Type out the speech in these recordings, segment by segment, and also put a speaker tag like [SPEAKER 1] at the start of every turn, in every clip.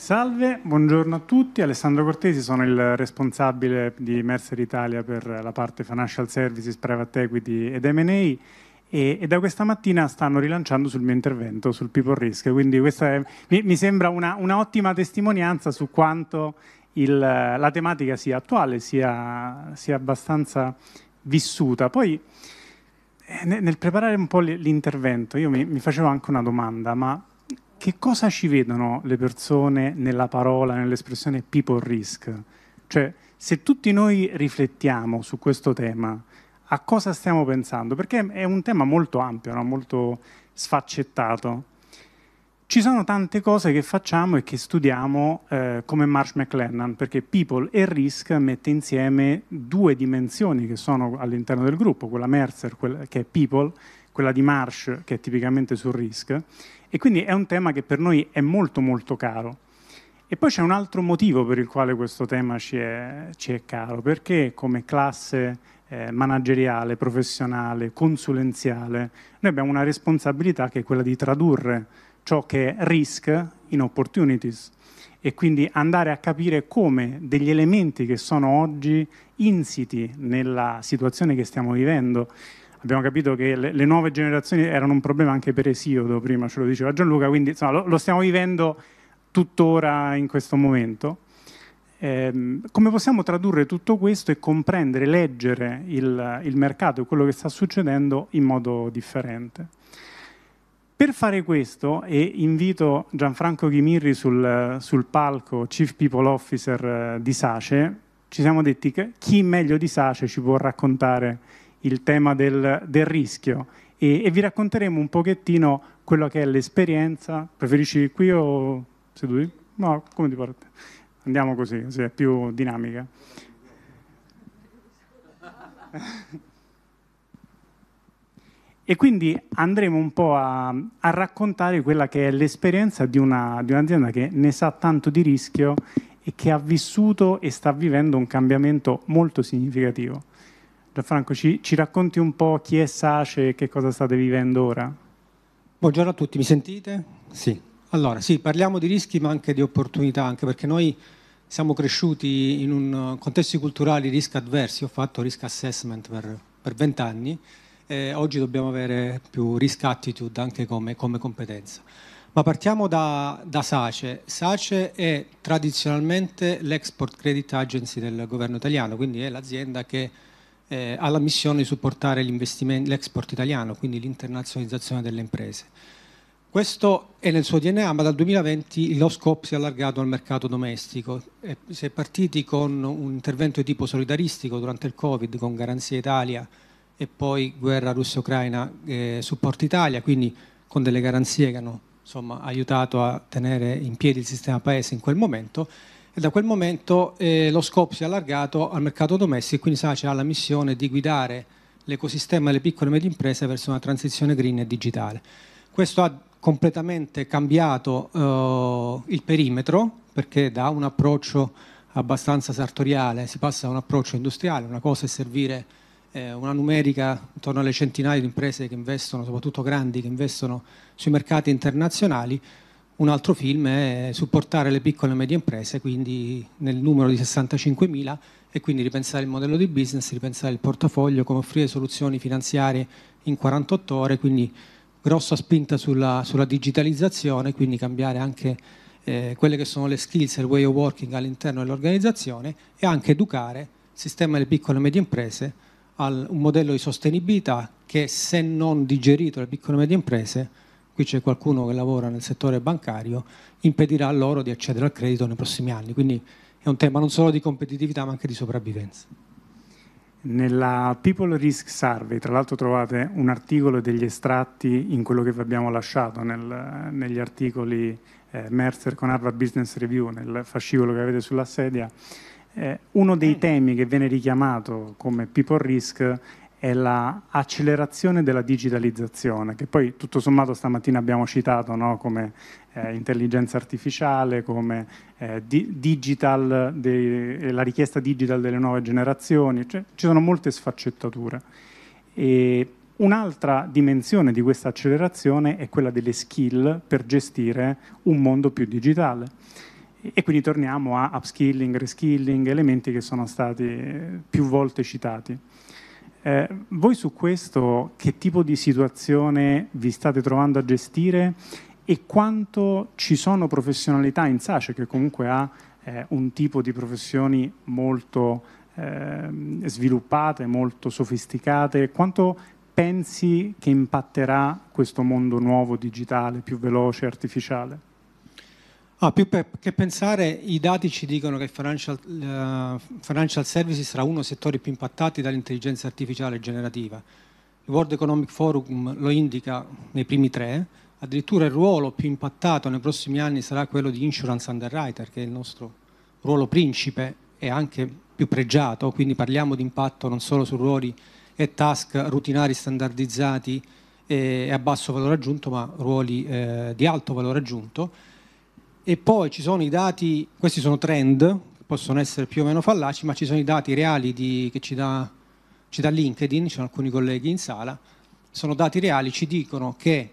[SPEAKER 1] Salve, buongiorno a tutti. Alessandro Cortesi, sono il responsabile di Mercer Italia per la parte Financial Services, Private Equity ed M&A e, e, da questa mattina stanno rilanciando sul mio intervento sul people risk, quindi questa è, mi, mi, sembra un'ottima una, testimonianza su quanto il, la tematica sia attuale, sia, sia abbastanza vissuta. Poi eh, nel preparare un po' l'intervento io mi, mi facevo anche una domanda, ma che cosa ci vedono le persone nella parola, nell'espressione people risk? Cioè, se tutti noi riflettiamo su questo tema, a cosa stiamo pensando? Perché è un tema molto ampio, no? molto sfaccettato. Ci sono tante cose che facciamo e che studiamo eh, come Marsh McLennan, perché People e Risk mette insieme due dimensioni che sono all'interno del gruppo, quella Mercer, quella che è People, quella di Marsh che è tipicamente sul RISC, e quindi è un tema che per noi è molto molto caro. E poi c'è un altro motivo per il quale questo tema ci è, ci è caro, perché come classe eh, manageriale, professionale, consulenziale, noi abbiamo una responsabilità che è quella di tradurre ciò che è risk in opportunities e quindi andare a capire come degli elementi che sono oggi insiti nella situazione che stiamo vivendo abbiamo capito che le, le, nuove generazioni erano un problema anche per Esiodo, prima ce lo diceva Gianluca, quindi insomma, lo, lo, stiamo vivendo tuttora in questo momento. Eh, come possiamo tradurre tutto questo e comprendere, leggere il, il mercato e quello che sta succedendo in modo differente? Per fare questo, e invito Gianfranco Ghimirri sul, sul palco Chief People Officer eh, di SACE, ci siamo detti che chi meglio di SACE ci può raccontare il tema del, del rischio e, e, vi racconteremo un pochettino quello che è l'esperienza. Preferisci qui o seduti? No, come ti pare? Andiamo così, così è più dinamica. E quindi andremo un po' a, a, raccontare quella che è l'esperienza di, una, di, un'azienda che ne sa tanto di rischio e che ha vissuto e sta vivendo un cambiamento molto significativo. Gianfranco, ci, ci racconti un po' chi è SACE e che cosa state vivendo ora? Buongiorno a
[SPEAKER 2] tutti, mi sentite? Sì. Allora, sì, parliamo di rischi ma anche di opportunità, anche perché noi siamo cresciuti in un eh, contesto culturale risk avversi. Ho fatto risk assessment per vent'anni e oggi dobbiamo avere più risk attitude anche come, come competenza. Ma partiamo da, da, SACE. SACE è tradizionalmente l'Export Credit Agency del governo italiano, quindi è l'azienda che eh, ha la missione di supportare l'export italiano, quindi l'internazionalizzazione delle imprese. Questo è nel suo DNA, ma dal 2020 lo scopo si è allargato al mercato domestico. E eh, si è partiti con un intervento di tipo solidaristico durante il Covid, con Garanzia Italia e poi guerra russa ucraina eh, supporto Italia, quindi con delle garanzie che hanno insomma, aiutato a tenere in piedi il sistema paese in quel momento e da quel momento eh, lo scopo si è allargato al mercato domestico e quindi SACE ha la missione di guidare l'ecosistema delle piccole e medie imprese verso una transizione green e digitale. Questo ha completamente cambiato eh, il perimetro perché da un approccio abbastanza sartoriale si passa a un approccio industriale, una cosa è servire eh, una numerica intorno alle centinaia di imprese che investono, soprattutto grandi, che investono sui mercati internazionali, un altro film è supportare le piccole e medie imprese, quindi nel numero di 65.000 e quindi ripensare il modello di business, ripensare il portafoglio, come offrire soluzioni finanziarie in 48 ore, quindi grossa spinta sulla, sulla digitalizzazione, quindi cambiare anche eh, quelle che sono le skills e il way of working all'interno dell'organizzazione e anche educare il sistema delle piccole e medie imprese a un modello di sostenibilità che se non digerito dalle piccole e medie imprese qui c'è qualcuno che lavora nel settore bancario, impedirà loro di accedere al credito nei prossimi anni. Quindi è un tema non solo di competitività ma anche di sopravvivenza.
[SPEAKER 1] Nella People Risk Survey, tra l'altro trovate un articolo degli estratti in quello che vi abbiamo lasciato nel, negli articoli eh, Mercer con Harvard Business Review, nel fascicolo che avete sulla sedia, eh, uno dei temi che viene richiamato come People Risk è l'accelerazione la della digitalizzazione, che poi tutto sommato stamattina abbiamo citato no? come eh, intelligenza artificiale, come eh, di digital eh, la richiesta digital delle nuove generazioni, cioè, ci sono molte sfaccettature. un'altra dimensione di questa accelerazione è quella delle skill per gestire un mondo più digitale. E quindi torniamo a upskilling, reskilling, elementi che sono stati eh, più volte citati. Eh, voi su questo che tipo di situazione vi state trovando a gestire e quanto ci sono professionalità in SACE che comunque ha eh, un tipo di professioni molto eh, sviluppate, molto sofisticate, quanto pensi che impatterà questo mondo nuovo, digitale, più veloce, artificiale?
[SPEAKER 2] Ah, più che pensare, i dati ci dicono che financial, uh, financial services sarà uno dei settori più impattati dall'intelligenza artificiale generativa. Il World Economic Forum lo indica nei primi tre, addirittura il ruolo più impattato nei prossimi anni sarà quello di insurance underwriter, che è il nostro ruolo principe e anche più pregiato, quindi parliamo di impatto non solo su ruoli e task rutinari standardizzati e a basso valore aggiunto, ma ruoli eh, di alto valore aggiunto e poi ci sono i dati, questi sono trend, possono essere più o meno fallaci, ma ci sono i dati reali di, che ci dà, ci dà LinkedIn, ci sono alcuni colleghi in sala, sono dati reali, ci dicono che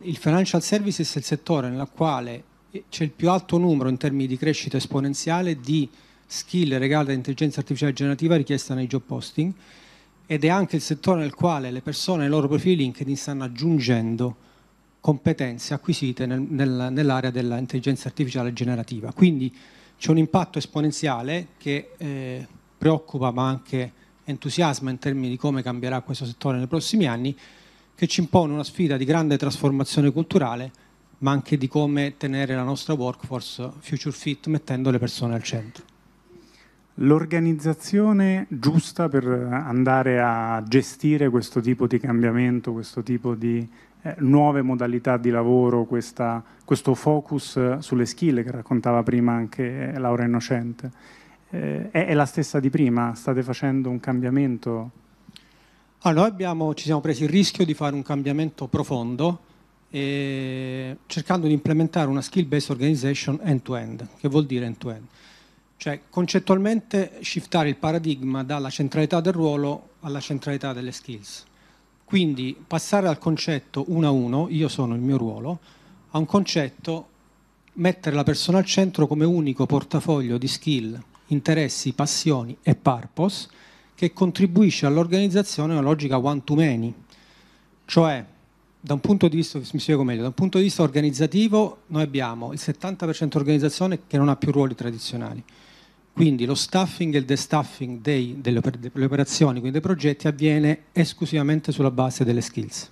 [SPEAKER 2] il financial services è il settore nel quale c'è il più alto numero in termini di crescita esponenziale di skill legate all'intelligenza artificiale generativa richiesta nei job posting ed è anche il settore nel quale le persone ai loro profili LinkedIn stanno aggiungendo competenze acquisite nel, nel, nell'area dell'intelligenza artificiale generativa. Quindi c'è un impatto esponenziale che eh, preoccupa ma anche entusiasma in termini di come cambierà questo settore nei prossimi anni, che ci impone una sfida di grande trasformazione culturale, ma anche di come tenere la nostra workforce future fit mettendo le persone al centro.
[SPEAKER 1] L'organizzazione giusta per andare a gestire questo tipo di cambiamento, questo tipo di eh, nuove modalità di lavoro, questa, questo focus eh, sulle skill che raccontava prima anche eh, Laura Innocente. Eh, è, è, la stessa di prima? State facendo un cambiamento? Allora,
[SPEAKER 2] ah, noi abbiamo, ci siamo presi il rischio di fare un cambiamento profondo eh, cercando di implementare una skill-based organization end-to-end. Che vuol dire end-to-end? Cioè, concettualmente, shiftare il paradigma dalla centralità del ruolo alla centralità delle skills. Quindi passare dal concetto uno a uno, io sono il mio ruolo, a un concetto mettere la persona al centro come unico portafoglio di skill, interessi, passioni e purpose che contribuisce all'organizzazione a una logica one to many, cioè da un punto di vista, mi spiego meglio, da un punto di vista organizzativo noi abbiamo il 70% organizzazione che non ha più ruoli tradizionali, quindi lo staffing e il destaffing dei, delle, delle operazioni, quindi dei progetti, avviene esclusivamente sulla base delle skills.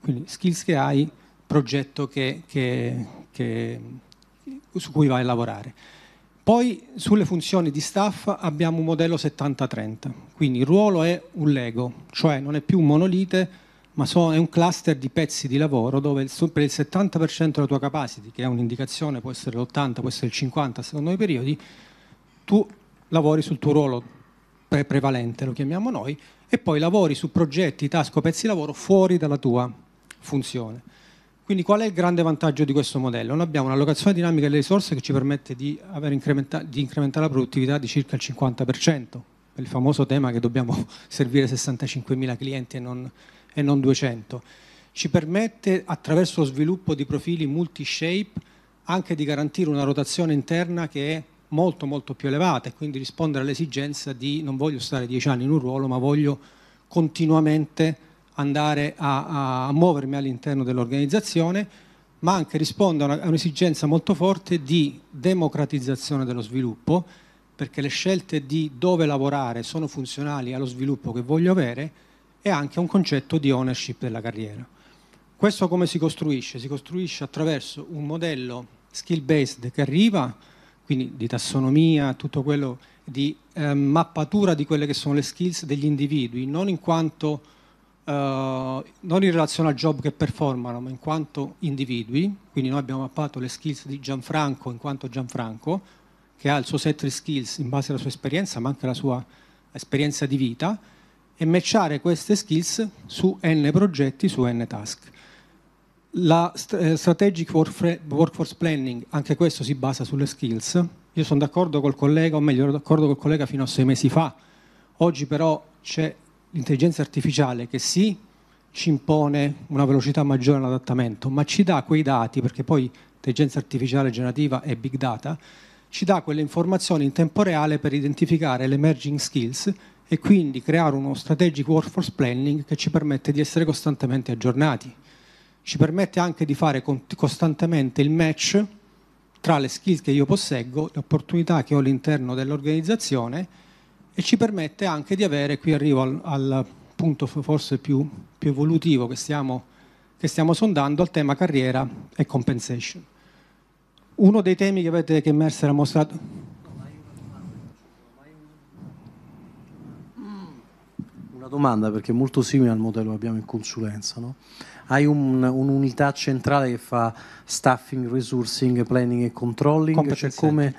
[SPEAKER 2] Quindi skills che hai, progetto che, che, che, su cui vai a lavorare. Poi sulle funzioni di staff abbiamo un modello 70-30, quindi il ruolo è un Lego, cioè non è più un monolite, ma so, è un cluster di pezzi di lavoro dove il, per il 70% della tua capacity, che è un'indicazione, può essere l'80, può essere il 50 secondo i periodi, tu lavori sul tuo ruolo pre- prevalente, lo chiamiamo noi, e poi lavori su progetti, task o pezzi di lavoro fuori dalla tua funzione. Quindi qual è il grande vantaggio di questo modello? Noi abbiamo un'allocazione dinamica delle risorse che ci permette di, incrementa- di incrementare la produttività di circa il 50%, il famoso tema che dobbiamo servire 65.000 clienti e non, e non 200. Ci permette attraverso lo sviluppo di profili multi-shape anche di garantire una rotazione interna che è molto molto più elevata e quindi rispondere all'esigenza di non voglio stare dieci anni in un ruolo ma voglio continuamente andare a, a muovermi all'interno dell'organizzazione ma anche risponde a, un'esigenza molto forte di democratizzazione dello sviluppo, perché le scelte di dove lavorare sono funzionali allo sviluppo che voglio avere e anche a un concetto di ownership della carriera. Questo come si costruisce? Si costruisce attraverso un modello skill based che arriva quindi di tassonomia, tutto quello di eh, mappatura di quelle che sono le skills degli individui, non in quanto eh, non in relazione al job che performano, ma in quanto individui. Quindi noi abbiamo mappato le skills di Gianfranco in quanto Gianfranco, che ha il suo set di skills in base alla sua esperienza, ma anche alla sua esperienza di vita, e matchare queste skills su n progetti, su n task. La eh, strategic workforce planning, anche questo si basa sulle skills. Io sono d'accordo col collega, o meglio, ero d'accordo col collega fino a sei mesi fa. Oggi però c'è l'intelligenza artificiale che sì, ci impone una velocità maggiore all'adattamento, ma ci dà quei dati, perché poi intelligenza artificiale generativa è big data, ci dà quelle informazioni in tempo reale per identificare le emerging skills e quindi creare uno strategic workforce planning che ci permette di essere costantemente aggiornati ci permette anche di fare costantemente il match tra le skills che io posseggo, le opportunità che ho all'interno dell'organizzazione e ci permette anche di avere, qui arrivo al, al punto forse più, più evolutivo che stiamo, che stiamo, sondando, al tema carriera e compensation. Uno dei temi che, avete, che Mercer ha mostrato, domanda perché è molto simile al modello che abbiamo in consulenza. No? Hai un, un'unità centrale che fa staffing, resourcing, planning e controlling, cioè come,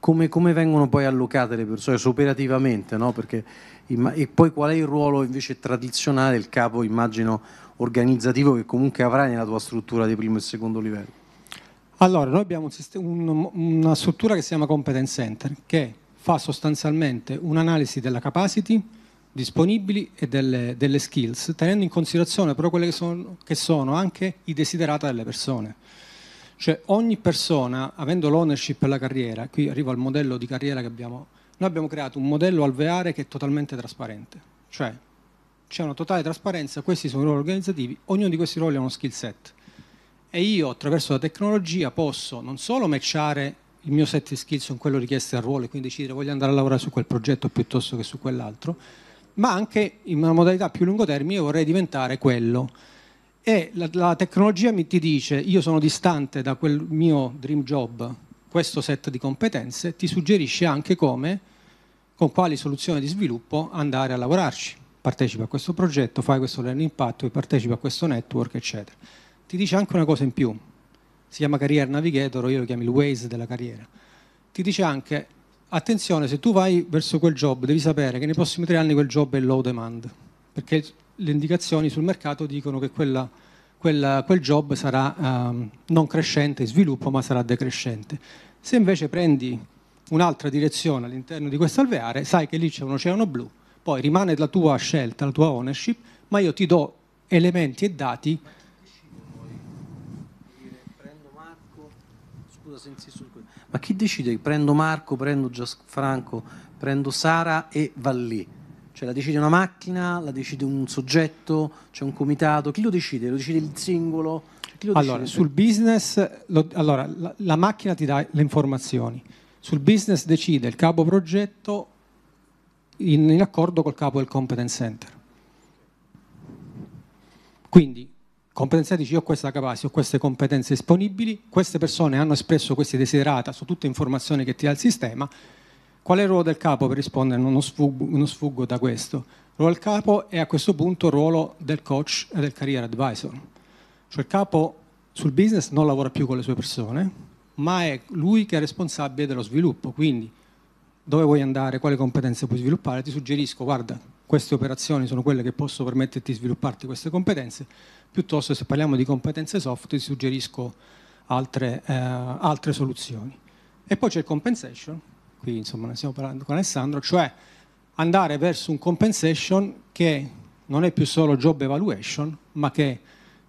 [SPEAKER 2] come, come, vengono poi allocate le persone cioè, operativamente, no? perché, e poi qual è il ruolo invece tradizionale, del capo immagino organizzativo che comunque avrai nella tua struttura di primo e secondo livello? Allora, noi abbiamo un sistema, un, una struttura che si chiama Competence Center, che fa sostanzialmente un'analisi della capacity, disponibili e delle, delle, skills, tenendo in considerazione però quelle che sono, che sono, anche i desiderata delle persone. Cioè ogni persona, avendo l'ownership e la carriera, qui arrivo al modello di carriera che abbiamo, noi abbiamo creato un modello alveare che è totalmente trasparente, cioè c'è una totale trasparenza, questi sono i ruoli organizzativi, ognuno di questi ruoli ha uno skill set e io attraverso la tecnologia posso non solo matchare il mio set di skills con quello richiesto al ruolo e quindi decidere voglio andare a lavorare su quel progetto piuttosto che su quell'altro, ma anche in una modalità più lungo termine vorrei diventare quello. E la, la tecnologia mi, ti dice, io sono distante da quel mio dream job, questo set di competenze, ti suggerisce anche come, con quali soluzioni di sviluppo andare a lavorarci. Partecipa a questo progetto, fai questo learning pathway, partecipa a questo network, eccetera. Ti dice anche una cosa in più, si chiama Career Navigator, io lo chiamo il Waze della carriera. Ti dice anche attenzione, se tu vai verso quel job devi sapere che nei prossimi tre anni quel job è low demand, perché le indicazioni sul mercato dicono che quella, quella, quel job sarà um, non crescente in sviluppo ma sarà decrescente. Se invece prendi un'altra direzione all'interno di questo alveare, sai che lì c'è un oceano blu, poi rimane la tua scelta, la tua ownership, ma io ti do elementi e dati. Prendo Marco, scusa senza ma chi decide? Prendo Marco, prendo Gianfranco, prendo Sara e va lì. Cioè la decide una macchina, la decide un soggetto, c'è cioè un comitato, chi lo decide? Lo decide il singolo? Cioè, lo allora, decide? sul business, lo, allora, la, la macchina ti dà le informazioni, sul business decide il capo progetto in, in, accordo col capo del competence center. Quindi competenze dice io ho questa capacità, ho queste competenze disponibili, queste persone hanno espresso queste desiderata su tutte le informazioni che ti dà il sistema, qual è il ruolo del capo per rispondere? Non sfuggo, non sfuggo da questo. Il ruolo del capo è a questo punto il ruolo del coach e del career advisor. Cioè il capo sul business non lavora più con le sue persone, ma è lui che è responsabile dello sviluppo. Quindi dove vuoi andare, quali competenze puoi sviluppare, ti suggerisco, guarda, queste operazioni sono quelle che possono permetterti di svilupparti queste competenze, piuttosto se parliamo di competenze soft ti suggerisco altre, eh, altre soluzioni. E poi c'è il compensation, qui insomma ne stiamo parlando con Alessandro, cioè andare verso un compensation che non è più solo job evaluation, ma che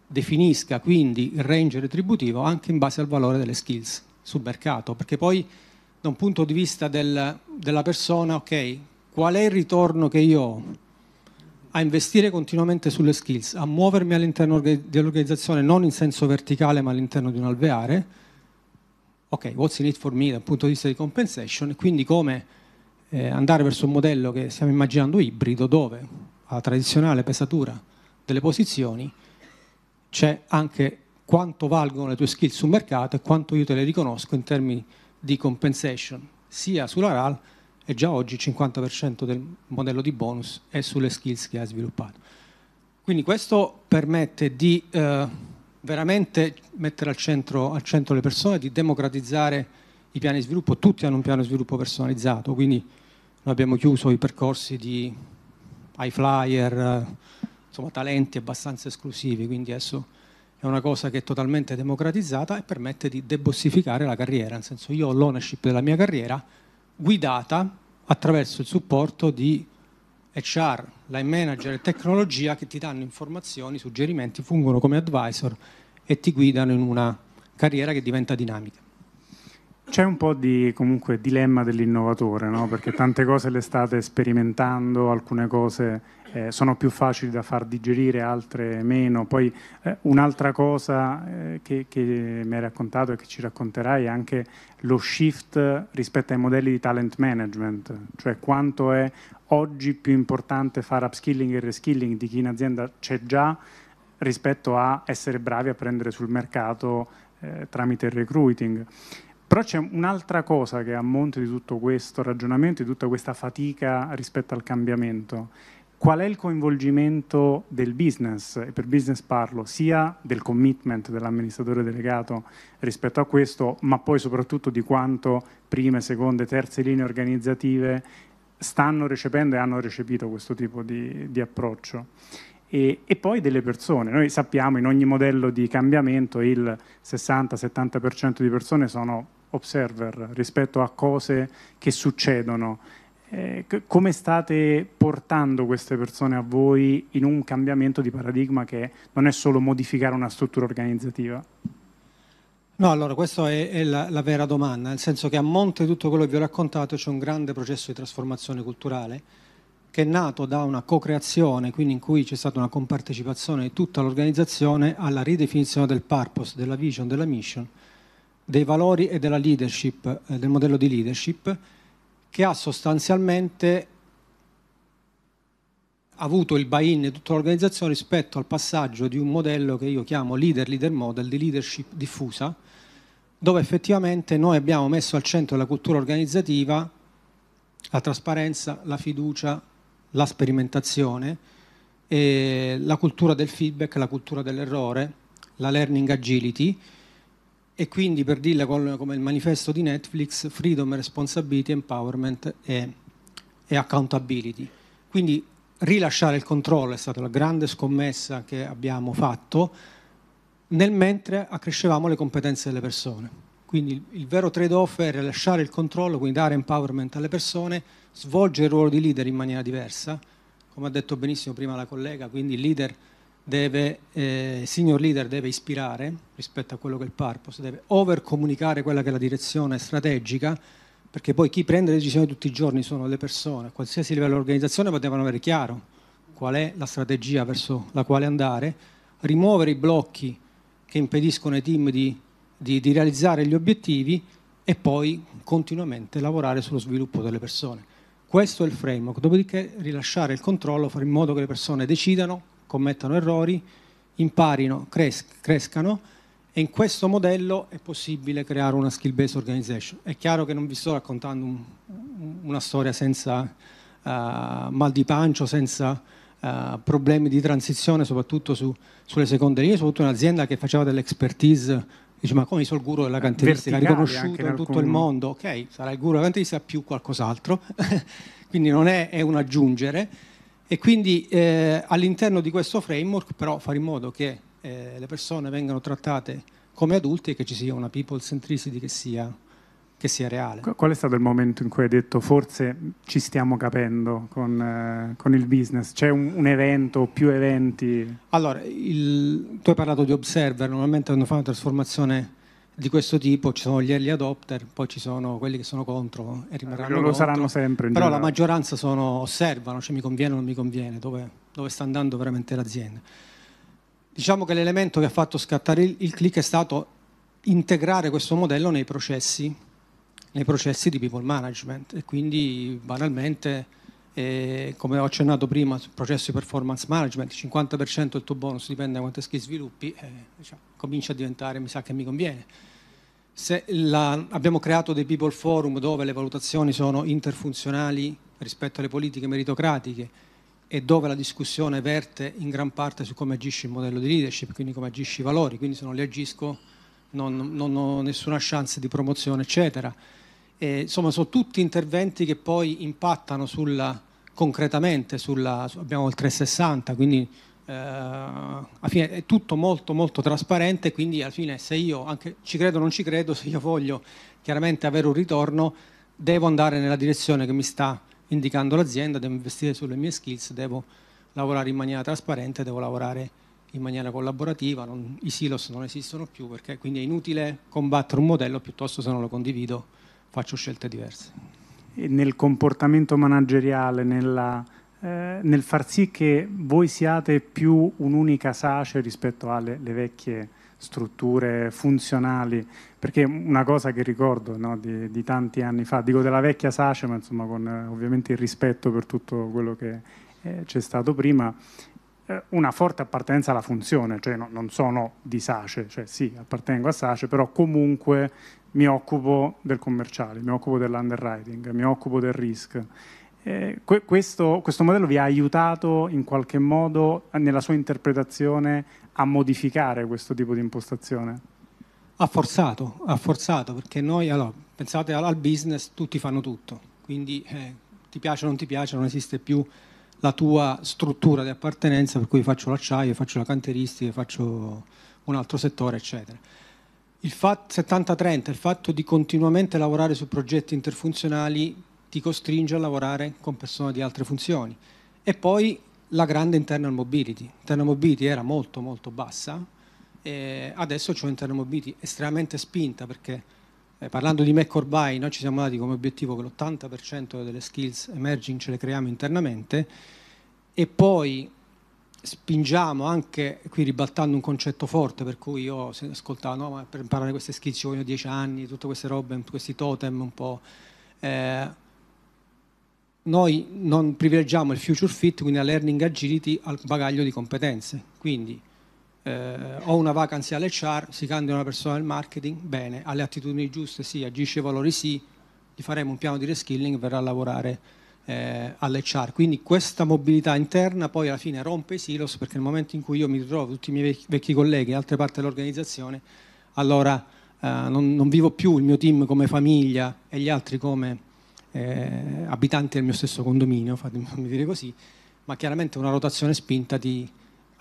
[SPEAKER 2] definisca quindi il range retributivo anche in base al valore delle skills sul mercato, perché poi da un punto di vista del, della persona, ok, qual è il ritorno che io ho a investire continuamente sulle skills, a muovermi all'interno dell'organizzazione non in senso verticale ma all'interno di un alveare, ok, what's in it for me dal punto di vista di compensation, quindi come eh, andare verso un modello che stiamo immaginando ibrido dove alla tradizionale pesatura delle posizioni c'è anche quanto valgono le tue skills sul mercato e quanto io te le riconosco in termini di compensation, sia sulla RAL e già oggi il 50% del modello di bonus è sulle skills che ha sviluppato. Quindi questo permette di eh, veramente mettere al centro, al centro, le persone, di democratizzare i piani di sviluppo. Tutti hanno un piano di sviluppo personalizzato, quindi noi abbiamo chiuso i percorsi di high flyer, insomma talenti abbastanza esclusivi, quindi adesso è una cosa che è totalmente democratizzata e permette di debossificare la carriera, nel senso io ho l'ownership della mia carriera guidata attraverso il supporto di HR, line manager e tecnologia che ti danno informazioni, suggerimenti, fungono come advisor e ti guidano in una carriera che diventa dinamica.
[SPEAKER 1] C'è un po' di comunque dilemma dell'innovatore, no? perché tante cose le state sperimentando, alcune cose eh, sono più facili da far digerire, altre meno. Poi eh, un'altra cosa eh, che, che, mi hai raccontato e che ci racconterai è anche lo shift rispetto ai modelli di talent management, cioè quanto è oggi più importante fare upskilling e reskilling di chi in azienda c'è già rispetto a essere bravi a prendere sul mercato eh, tramite il recruiting. Però c'è un'altra cosa che è a monte di tutto questo ragionamento, di tutta questa fatica rispetto al cambiamento, qual è il coinvolgimento del business, e per business parlo sia del commitment dell'amministratore delegato rispetto a questo, ma poi soprattutto di quanto prime, seconde, terze linee organizzative stanno recependo e hanno recepito questo tipo di, di approccio. E, e, poi delle persone. Noi sappiamo in ogni modello di cambiamento il 60-70% di persone sono observer rispetto a cose che succedono eh, come state portando queste persone a voi in un cambiamento di paradigma che non è solo modificare una struttura organizzativa?
[SPEAKER 2] No, allora questa è, è la, la, vera domanda, nel senso che a monte di tutto quello che vi ho raccontato c'è un grande processo di trasformazione culturale che è nato da una co-creazione, quindi in cui c'è stata una compartecipazione di tutta l'organizzazione alla ridefinizione del purpose, della vision, della mission, dei valori e della leadership, eh, del modello di leadership che ha sostanzialmente avuto il buy-in di tutta l'organizzazione rispetto al passaggio di un modello che io chiamo leader leader model di leadership diffusa, dove effettivamente noi abbiamo messo al centro della cultura organizzativa la trasparenza, la fiducia, la sperimentazione, la cultura del feedback, la cultura dell'errore, la learning agility e quindi per dirla come il manifesto di Netflix, freedom, responsibility, empowerment e, e accountability. Quindi rilasciare il controllo è stata la grande scommessa che abbiamo fatto, nel mentre accrescevamo le competenze delle persone. Quindi il, vero trade-off è rilasciare il controllo, quindi dare empowerment alle persone, svolgere il ruolo di leader in maniera diversa, come ha detto benissimo prima la collega, quindi il leader deve, eh, il senior leader deve ispirare rispetto a quello che è il purpose, deve overcomunicare quella che è la direzione strategica, perché poi chi prende le decisioni tutti i giorni sono le persone, a qualsiasi livello di organizzazione potevano avere chiaro qual è la strategia verso la quale andare, rimuovere i blocchi che impediscono ai team di, di, di realizzare gli obiettivi e poi continuamente lavorare sullo sviluppo delle persone. Questo è il framework, dopodiché rilasciare il controllo, fare in modo che le persone decidano commettano errori, imparino, cres crescano e in questo modello è possibile creare una skill based organization. È chiaro che non vi sto raccontando un, una storia senza uh, mal di pancio, senza uh, problemi di transizione, soprattutto su, sulle seconde linee, soprattutto un'azienda che faceva dell'expertise, dice ma come sono il guru della canteristica, riconosciuto in, tutto alcun... il mondo, ok, sarà il guru della canteristica più qualcos'altro, quindi non è, è un aggiungere e quindi eh, all'interno di questo framework però fare in modo che eh, le persone vengano trattate come adulti e che ci sia una people centricity che sia, che sia reale.
[SPEAKER 1] Qual è stato il momento in cui hai detto forse ci stiamo capendo con, eh, con il business? C'è un, un evento o più eventi? Allora, il, tu hai parlato di Observer, normalmente quando fa una trasformazione
[SPEAKER 2] di questo tipo ci sono gli early adopter, poi ci sono quelli che sono contro e eh, rimarranno lo contro. saranno sempre. Però la maggioranza sono, osservano, cioè mi conviene o non mi conviene, dove, dove, sta andando veramente l'azienda. Diciamo che l'elemento che ha fatto scattare il, il click è stato integrare questo modello nei processi, nei processi di people management e quindi banalmente e come ho accennato prima sul processo di performance management, il 50% del tuo bonus dipende da quante skill sviluppi, eh, diciamo, comincia a diventare, mi sa che mi conviene. La, abbiamo creato dei people forum dove le valutazioni sono interfunzionali rispetto alle politiche meritocratiche e dove la discussione verte in gran parte su come agisce il modello di leadership, quindi come agisci i valori, quindi se non li agisco non, non ho nessuna chance di promozione, eccetera. E, insomma, sono tutti interventi che poi impattano sulla concretamente sulla, abbiamo il 360, quindi eh, alla fine è tutto molto molto trasparente, quindi alla fine se io anche ci credo o non ci credo, se io voglio chiaramente avere un ritorno, devo andare nella direzione che mi sta indicando l'azienda, devo investire sulle mie skills, devo lavorare in maniera trasparente, devo lavorare in maniera collaborativa, non, i silos non esistono più perché quindi è inutile combattere un modello piuttosto se non lo condivido faccio scelte diverse
[SPEAKER 1] nel comportamento manageriale, nella, eh, nel far sì che voi siate più un'unica SACE rispetto alle vecchie strutture funzionali, perché una cosa che ricordo no, di, di, tanti anni fa, dico della vecchia SACE, ma insomma con eh, ovviamente il rispetto per tutto quello che eh, c'è stato prima, eh, una forte appartenenza alla funzione, cioè no, non sono di SACE, cioè sì, appartengo a SACE, però comunque mi occupo del commerciale, mi occupo dell'underwriting, mi occupo del risk. Eh, questo, questo, modello vi ha aiutato in qualche modo nella sua interpretazione a modificare questo tipo di impostazione? Ha forzato,
[SPEAKER 2] ha forzato perché noi, allora, pensate al, business, tutti fanno tutto, quindi eh, ti piace o non ti piace, non esiste più la tua struttura di appartenenza per cui faccio l'acciaio, faccio la canteristica, faccio un altro settore, eccetera. Il 70-30, il fatto di continuamente lavorare su progetti interfunzionali ti costringe a lavorare con persone di altre funzioni. E poi la grande internal mobility. Internal mobility era molto molto bassa, adesso c'è un'internal mobility estremamente spinta perché eh, parlando di Mac ormai noi ci siamo dati come obiettivo che l'80% delle skills emerging ce le creiamo internamente e poi spingiamo anche, qui ribaltando un concetto forte, per cui io ascoltavo, no, per imparare queste schizze vogliono dieci anni, tutte queste robe, questi totem un po'... Eh, noi non privilegiamo il future fit, quindi la learning agility, al bagaglio di competenze. Quindi eh, ho una vacanza all'HR, si cambia una persona nel marketing, bene, alle attitudini giuste sì, agisce i valori sì, gli faremo un piano di reskilling verrà a lavorare eh, all'HR. Quindi questa mobilità interna poi alla fine rompe i silos perché nel momento in cui io mi ritrovo tutti i miei vecchi, vecchi colleghi in altre parti dell'organizzazione, allora eh, non, non, vivo più il mio team come famiglia e gli altri come eh, abitanti del mio stesso condominio, fatemi dire così, ma chiaramente una rotazione spinta ti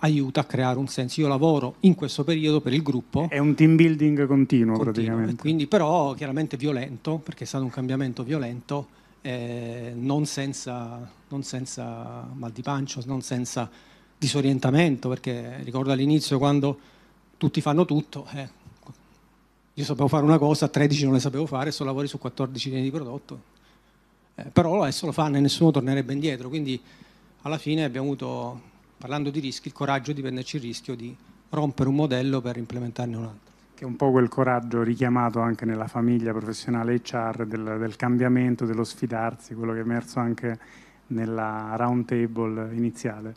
[SPEAKER 2] aiuta a creare un senso. Io lavoro in questo periodo per il gruppo. È un team building continuo, continuo praticamente. Quindi però chiaramente violento, perché è stato un cambiamento violento eh, non, senza, non senza mal di pancia, non senza disorientamento, perché ricordo all'inizio quando tutti fanno tutto, eh, io sapevo fare una cosa, 13 non le sapevo fare, sono lavori su 14 linee di prodotto, eh, però adesso lo fanno e nessuno
[SPEAKER 1] tornerebbe indietro,
[SPEAKER 2] quindi alla fine abbiamo avuto, parlando di rischi, il coraggio di prenderci il rischio di rompere un modello per implementarne un altro
[SPEAKER 1] che è un po' quel coraggio richiamato anche nella famiglia professionale HR del, del cambiamento, dello sfidarsi, quello che è emerso anche nella round table iniziale.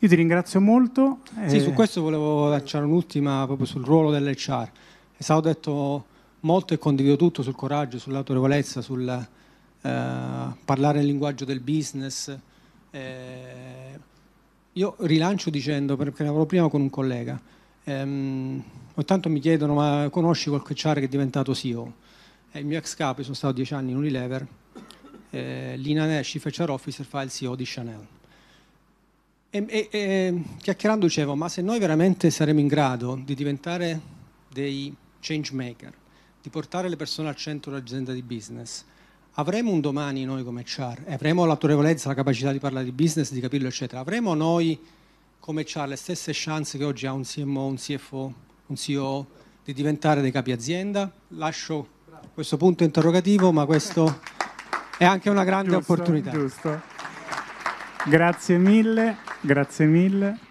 [SPEAKER 1] Io ti ringrazio molto. Sì, su eh, questo volevo lanciare un'ultima proprio sul ruolo dell'HR. È stato
[SPEAKER 2] detto molto e condivido tutto sul coraggio, sull'autorevolezza, sul eh, parlare il linguaggio del business. Eh, io rilancio dicendo, perché ne avevo prima con un collega, ehm, ogni tanto mi chiedono ma conosci qualche char che è diventato CEO? E eh, il mio ex capo, sono stato dieci anni in Unilever, eh, Lina Nash, Chief HR Officer, fa il CEO di Chanel. E, e, e, chiacchierando dicevo, ma se noi veramente saremo in grado di diventare dei change maker, di portare le persone al centro dell'azienda di business, avremo un domani noi come char, eh, avremo l'autorevolezza, la capacità di parlare di business, di capirlo, eccetera, avremo noi come char le stesse chance che oggi ha un CMO, un CFO, un CEO di diventare dei capi azienda? Lascio questo punto interrogativo, ma questo è anche una grande giusto, opportunità. Giusto.
[SPEAKER 1] Grazie mille, grazie mille.